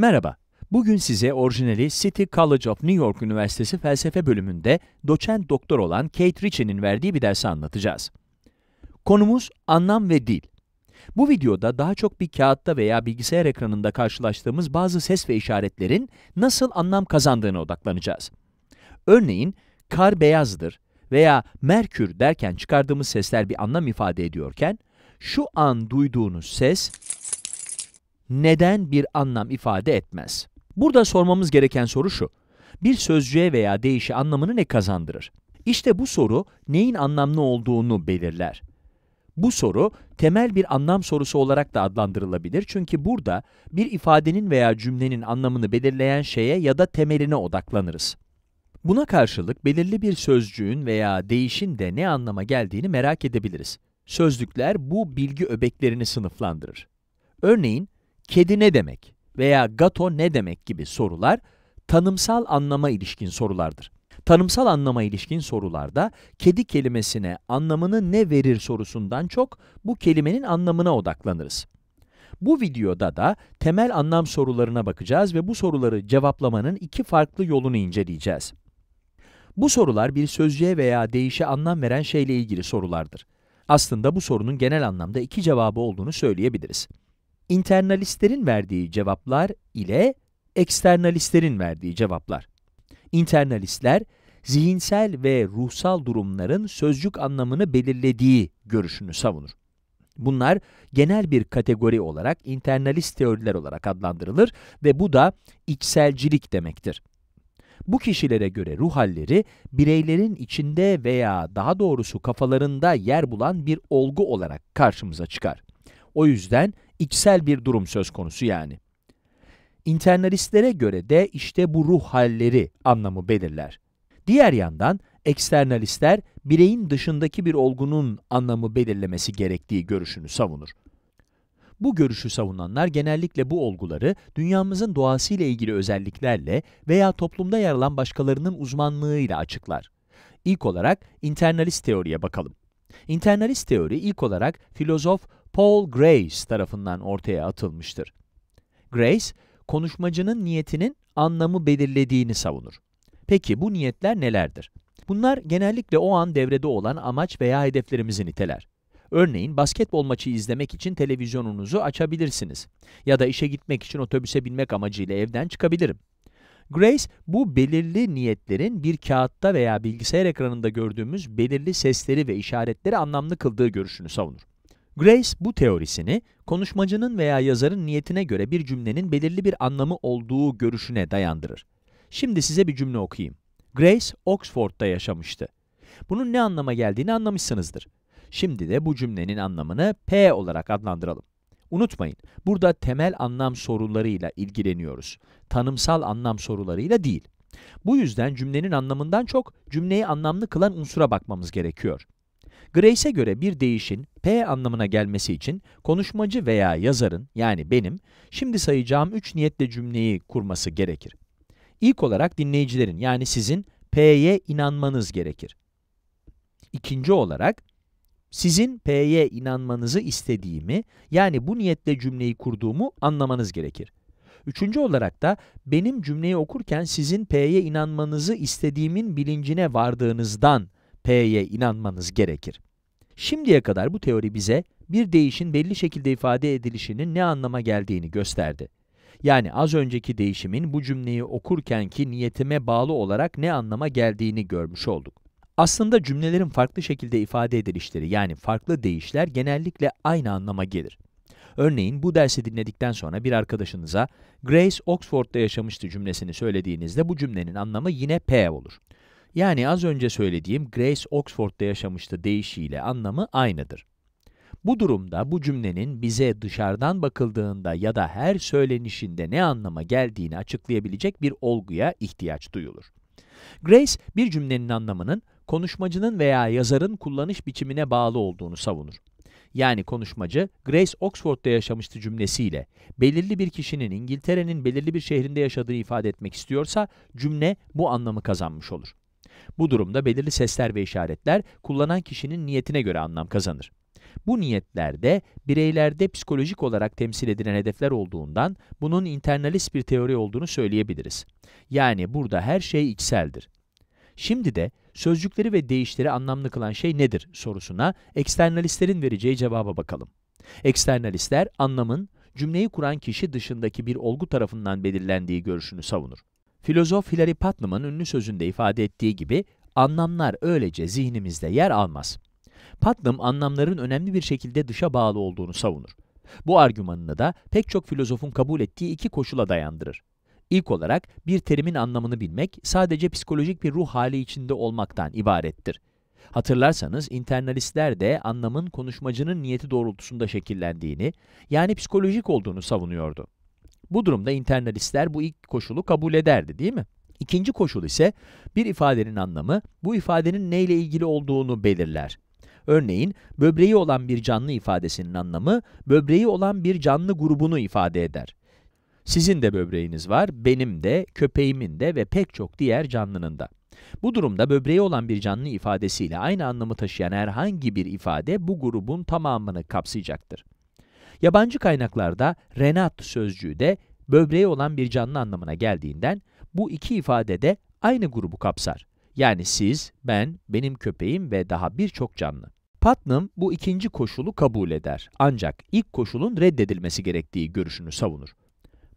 Merhaba, bugün size orijinali City College of New York Üniversitesi felsefe bölümünde doçent doktor olan Kate Ritchie'nin verdiği bir dersi anlatacağız. Konumuz anlam ve dil. Bu videoda daha çok bir kağıtta veya bilgisayar ekranında karşılaştığımız bazı ses ve işaretlerin nasıl anlam kazandığına odaklanacağız. Örneğin, kar beyazdır veya merkür derken çıkardığımız sesler bir anlam ifade ediyorken, şu an duyduğunuz ses neden bir anlam ifade etmez? Burada sormamız gereken soru şu. Bir sözcüğe veya değişi anlamını ne kazandırır? İşte bu soru neyin anlamlı olduğunu belirler. Bu soru temel bir anlam sorusu olarak da adlandırılabilir çünkü burada bir ifadenin veya cümlenin anlamını belirleyen şeye ya da temeline odaklanırız. Buna karşılık belirli bir sözcüğün veya değişin de ne anlama geldiğini merak edebiliriz. Sözlükler bu bilgi öbeklerini sınıflandırır. Örneğin, kedi ne demek veya gato ne demek gibi sorular tanımsal anlama ilişkin sorulardır. Tanımsal anlama ilişkin sorularda kedi kelimesine anlamını ne verir sorusundan çok bu kelimenin anlamına odaklanırız. Bu videoda da temel anlam sorularına bakacağız ve bu soruları cevaplamanın iki farklı yolunu inceleyeceğiz. Bu sorular bir sözcüğe veya değişe anlam veren şeyle ilgili sorulardır. Aslında bu sorunun genel anlamda iki cevabı olduğunu söyleyebiliriz internalistlerin verdiği cevaplar ile eksternalistlerin verdiği cevaplar. İnternalistler, zihinsel ve ruhsal durumların sözcük anlamını belirlediği görüşünü savunur. Bunlar genel bir kategori olarak internalist teoriler olarak adlandırılır ve bu da içselcilik demektir. Bu kişilere göre ruh halleri, bireylerin içinde veya daha doğrusu kafalarında yer bulan bir olgu olarak karşımıza çıkar. O yüzden içsel bir durum söz konusu yani. İnternalistlere göre de işte bu ruh halleri anlamı belirler. Diğer yandan eksternalistler bireyin dışındaki bir olgunun anlamı belirlemesi gerektiği görüşünü savunur. Bu görüşü savunanlar genellikle bu olguları dünyamızın doğasıyla ilgili özelliklerle veya toplumda yer alan başkalarının uzmanlığıyla açıklar. İlk olarak internalist teoriye bakalım. İnternalist teori ilk olarak filozof Paul Grace tarafından ortaya atılmıştır. Grace, konuşmacının niyetinin anlamı belirlediğini savunur. Peki bu niyetler nelerdir? Bunlar genellikle o an devrede olan amaç veya hedeflerimizi niteler. Örneğin basketbol maçı izlemek için televizyonunuzu açabilirsiniz. Ya da işe gitmek için otobüse binmek amacıyla evden çıkabilirim. Grace, bu belirli niyetlerin bir kağıtta veya bilgisayar ekranında gördüğümüz belirli sesleri ve işaretleri anlamlı kıldığı görüşünü savunur. Grace bu teorisini konuşmacının veya yazarın niyetine göre bir cümlenin belirli bir anlamı olduğu görüşüne dayandırır. Şimdi size bir cümle okuyayım. Grace Oxford'da yaşamıştı. Bunun ne anlama geldiğini anlamışsınızdır. Şimdi de bu cümlenin anlamını P olarak adlandıralım. Unutmayın, burada temel anlam sorularıyla ilgileniyoruz. Tanımsal anlam sorularıyla değil. Bu yüzden cümlenin anlamından çok cümleyi anlamlı kılan unsura bakmamız gerekiyor. Grace'e göre bir değişin P anlamına gelmesi için konuşmacı veya yazarın yani benim şimdi sayacağım üç niyetle cümleyi kurması gerekir. İlk olarak dinleyicilerin yani sizin P'ye inanmanız gerekir. İkinci olarak sizin P'ye inanmanızı istediğimi yani bu niyetle cümleyi kurduğumu anlamanız gerekir. Üçüncü olarak da benim cümleyi okurken sizin P'ye inanmanızı istediğimin bilincine vardığınızdan P'ye inanmanız gerekir. Şimdiye kadar bu teori bize bir değişin belli şekilde ifade edilişinin ne anlama geldiğini gösterdi. Yani az önceki değişimin bu cümleyi okurkenki niyetime bağlı olarak ne anlama geldiğini görmüş olduk. Aslında cümlelerin farklı şekilde ifade edilişleri yani farklı değişler genellikle aynı anlama gelir. Örneğin bu dersi dinledikten sonra bir arkadaşınıza Grace Oxford'da yaşamıştı cümlesini söylediğinizde bu cümlenin anlamı yine P olur. Yani az önce söylediğim Grace Oxford'da yaşamıştı deyişiyle anlamı aynıdır. Bu durumda bu cümlenin bize dışarıdan bakıldığında ya da her söylenişinde ne anlama geldiğini açıklayabilecek bir olguya ihtiyaç duyulur. Grace, bir cümlenin anlamının konuşmacının veya yazarın kullanış biçimine bağlı olduğunu savunur. Yani konuşmacı, Grace Oxford'da yaşamıştı cümlesiyle belirli bir kişinin İngiltere'nin belirli bir şehrinde yaşadığını ifade etmek istiyorsa cümle bu anlamı kazanmış olur. Bu durumda belirli sesler ve işaretler kullanan kişinin niyetine göre anlam kazanır. Bu niyetlerde bireylerde psikolojik olarak temsil edilen hedefler olduğundan bunun internalist bir teori olduğunu söyleyebiliriz. Yani burada her şey içseldir. Şimdi de sözcükleri ve değişleri anlamlı kılan şey nedir sorusuna eksternalistlerin vereceği cevaba bakalım. Eksternalistler anlamın cümleyi kuran kişi dışındaki bir olgu tarafından belirlendiği görüşünü savunur. Filozof Hilary Putnam'ın ünlü sözünde ifade ettiği gibi anlamlar öylece zihnimizde yer almaz. Putnam anlamların önemli bir şekilde dışa bağlı olduğunu savunur. Bu argümanını da pek çok filozofun kabul ettiği iki koşula dayandırır. İlk olarak bir terimin anlamını bilmek sadece psikolojik bir ruh hali içinde olmaktan ibarettir. Hatırlarsanız internalistler de anlamın konuşmacının niyeti doğrultusunda şekillendiğini, yani psikolojik olduğunu savunuyordu. Bu durumda internalistler bu ilk koşulu kabul ederdi değil mi? İkinci koşul ise bir ifadenin anlamı bu ifadenin neyle ilgili olduğunu belirler. Örneğin böbreği olan bir canlı ifadesinin anlamı böbreği olan bir canlı grubunu ifade eder. Sizin de böbreğiniz var, benim de, köpeğimin de ve pek çok diğer canlının da. Bu durumda böbreği olan bir canlı ifadesiyle aynı anlamı taşıyan herhangi bir ifade bu grubun tamamını kapsayacaktır. Yabancı kaynaklarda renat sözcüğü de böbreği olan bir canlı anlamına geldiğinden bu iki ifade de aynı grubu kapsar. Yani siz, ben, benim köpeğim ve daha birçok canlı. Putnam bu ikinci koşulu kabul eder ancak ilk koşulun reddedilmesi gerektiği görüşünü savunur.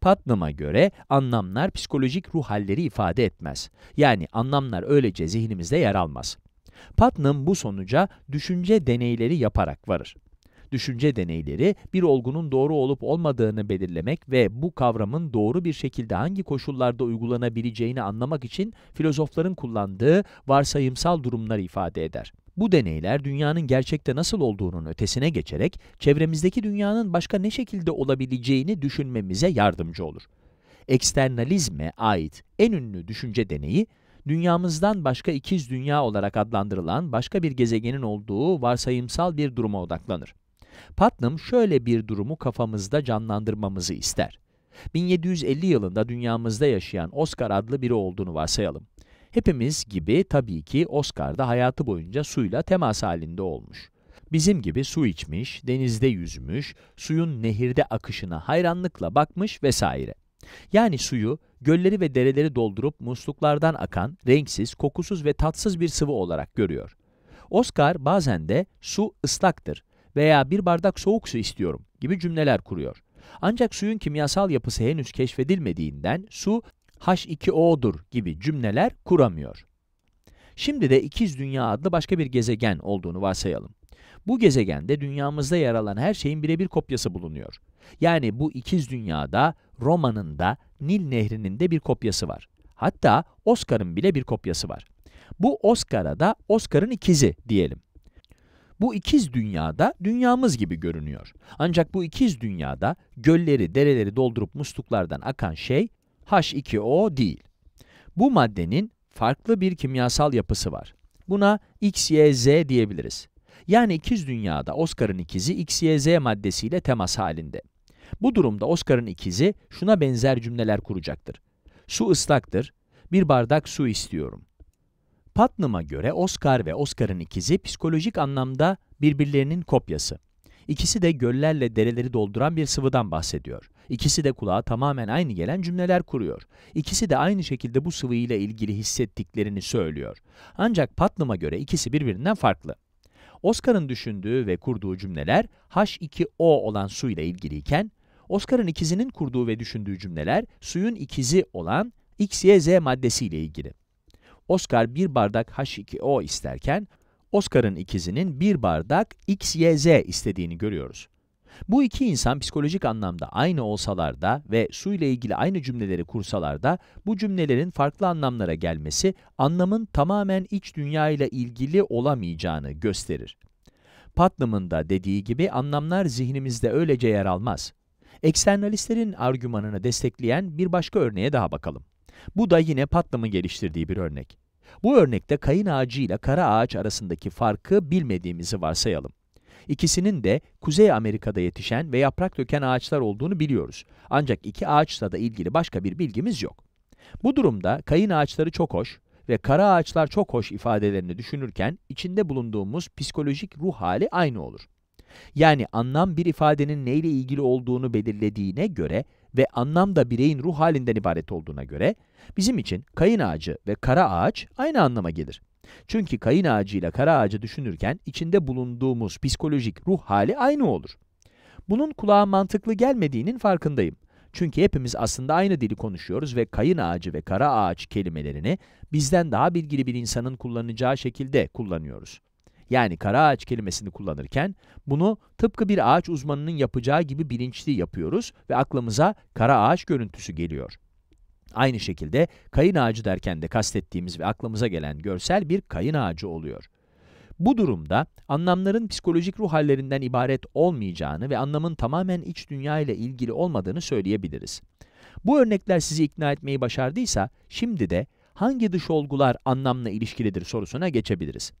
Putnam'a göre anlamlar psikolojik ruh halleri ifade etmez. Yani anlamlar öylece zihnimizde yer almaz. Putnam bu sonuca düşünce deneyleri yaparak varır. Düşünce deneyleri bir olgunun doğru olup olmadığını belirlemek ve bu kavramın doğru bir şekilde hangi koşullarda uygulanabileceğini anlamak için filozofların kullandığı varsayımsal durumları ifade eder. Bu deneyler dünyanın gerçekte nasıl olduğunun ötesine geçerek çevremizdeki dünyanın başka ne şekilde olabileceğini düşünmemize yardımcı olur. Eksternalizme ait en ünlü düşünce deneyi, dünyamızdan başka ikiz dünya olarak adlandırılan başka bir gezegenin olduğu varsayımsal bir duruma odaklanır. Putnam şöyle bir durumu kafamızda canlandırmamızı ister. 1750 yılında dünyamızda yaşayan Oscar adlı biri olduğunu varsayalım. Hepimiz gibi tabii ki Oscar da hayatı boyunca suyla temas halinde olmuş. Bizim gibi su içmiş, denizde yüzmüş, suyun nehirde akışına hayranlıkla bakmış vesaire. Yani suyu, gölleri ve dereleri doldurup musluklardan akan, renksiz, kokusuz ve tatsız bir sıvı olarak görüyor. Oscar bazen de su ıslaktır, veya bir bardak soğuk su istiyorum gibi cümleler kuruyor. Ancak suyun kimyasal yapısı henüz keşfedilmediğinden su H2O'dur gibi cümleler kuramıyor. Şimdi de İkiz dünya adlı başka bir gezegen olduğunu varsayalım. Bu gezegende dünyamızda yer alan her şeyin birebir kopyası bulunuyor. Yani bu İkiz dünyada Roma'nın da Nil Nehri'nin de bir kopyası var. Hatta Oscar'ın bile bir kopyası var. Bu Oscar'a da Oscar'ın ikizi diyelim. Bu ikiz dünyada dünyamız gibi görünüyor. Ancak bu ikiz dünyada gölleri, dereleri doldurup musluklardan akan şey H2O değil. Bu maddenin farklı bir kimyasal yapısı var. Buna XYZ diyebiliriz. Yani ikiz dünyada Oscar'ın ikizi XYZ maddesiyle temas halinde. Bu durumda Oscar'ın ikizi şuna benzer cümleler kuracaktır. Su ıslaktır, bir bardak su istiyorum. Putnam'a göre Oscar ve Oscar'ın ikizi psikolojik anlamda birbirlerinin kopyası. İkisi de göllerle dereleri dolduran bir sıvıdan bahsediyor. İkisi de kulağa tamamen aynı gelen cümleler kuruyor. İkisi de aynı şekilde bu sıvıyla ilgili hissettiklerini söylüyor. Ancak Putnam'a göre ikisi birbirinden farklı. Oscar'ın düşündüğü ve kurduğu cümleler H2O olan su ile ilgiliyken, Oscar'ın ikizinin kurduğu ve düşündüğü cümleler suyun ikizi olan XYZ maddesi ile ilgili. Oscar bir bardak H2O isterken, Oscar'ın ikizinin bir bardak XYZ istediğini görüyoruz. Bu iki insan psikolojik anlamda aynı olsalar da ve su ile ilgili aynı cümleleri kursalar da bu cümlelerin farklı anlamlara gelmesi anlamın tamamen iç dünya ile ilgili olamayacağını gösterir. Putnam'ın da dediği gibi anlamlar zihnimizde öylece yer almaz. Eksternalistlerin argümanını destekleyen bir başka örneğe daha bakalım. Bu da yine Putnam'ın geliştirdiği bir örnek. Bu örnekte kayın ağacı ile kara ağaç arasındaki farkı bilmediğimizi varsayalım. İkisinin de Kuzey Amerika'da yetişen ve yaprak döken ağaçlar olduğunu biliyoruz. Ancak iki ağaçla da ilgili başka bir bilgimiz yok. Bu durumda kayın ağaçları çok hoş ve kara ağaçlar çok hoş ifadelerini düşünürken içinde bulunduğumuz psikolojik ruh hali aynı olur. Yani anlam bir ifadenin neyle ilgili olduğunu belirlediğine göre ve anlam da bireyin ruh halinden ibaret olduğuna göre, bizim için kayın ağacı ve kara ağaç aynı anlama gelir. Çünkü kayın ağacı ile kara ağacı düşünürken içinde bulunduğumuz psikolojik ruh hali aynı olur. Bunun kulağa mantıklı gelmediğinin farkındayım. Çünkü hepimiz aslında aynı dili konuşuyoruz ve kayın ağacı ve kara ağaç kelimelerini bizden daha bilgili bir insanın kullanacağı şekilde kullanıyoruz yani kara ağaç kelimesini kullanırken bunu tıpkı bir ağaç uzmanının yapacağı gibi bilinçli yapıyoruz ve aklımıza kara ağaç görüntüsü geliyor. Aynı şekilde kayın ağacı derken de kastettiğimiz ve aklımıza gelen görsel bir kayın ağacı oluyor. Bu durumda anlamların psikolojik ruh hallerinden ibaret olmayacağını ve anlamın tamamen iç dünya ile ilgili olmadığını söyleyebiliriz. Bu örnekler sizi ikna etmeyi başardıysa şimdi de hangi dış olgular anlamla ilişkilidir sorusuna geçebiliriz.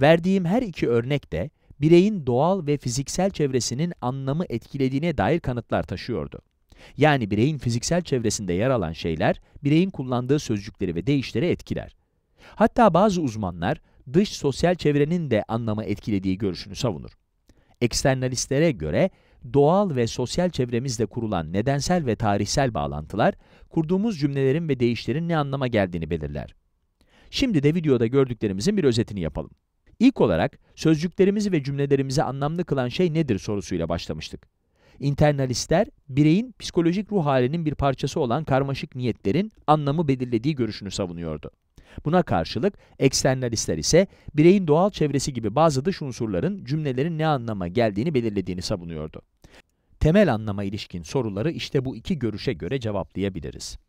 Verdiğim her iki örnek de bireyin doğal ve fiziksel çevresinin anlamı etkilediğine dair kanıtlar taşıyordu. Yani bireyin fiziksel çevresinde yer alan şeyler, bireyin kullandığı sözcükleri ve deyişleri etkiler. Hatta bazı uzmanlar, dış sosyal çevrenin de anlamı etkilediği görüşünü savunur. Eksternalistlere göre, doğal ve sosyal çevremizde kurulan nedensel ve tarihsel bağlantılar, kurduğumuz cümlelerin ve deyişlerin ne anlama geldiğini belirler. Şimdi de videoda gördüklerimizin bir özetini yapalım. İlk olarak sözcüklerimizi ve cümlelerimizi anlamlı kılan şey nedir sorusuyla başlamıştık. İnternalistler, bireyin psikolojik ruh halinin bir parçası olan karmaşık niyetlerin anlamı belirlediği görüşünü savunuyordu. Buna karşılık eksternalistler ise bireyin doğal çevresi gibi bazı dış unsurların cümlelerin ne anlama geldiğini belirlediğini savunuyordu. Temel anlama ilişkin soruları işte bu iki görüşe göre cevaplayabiliriz.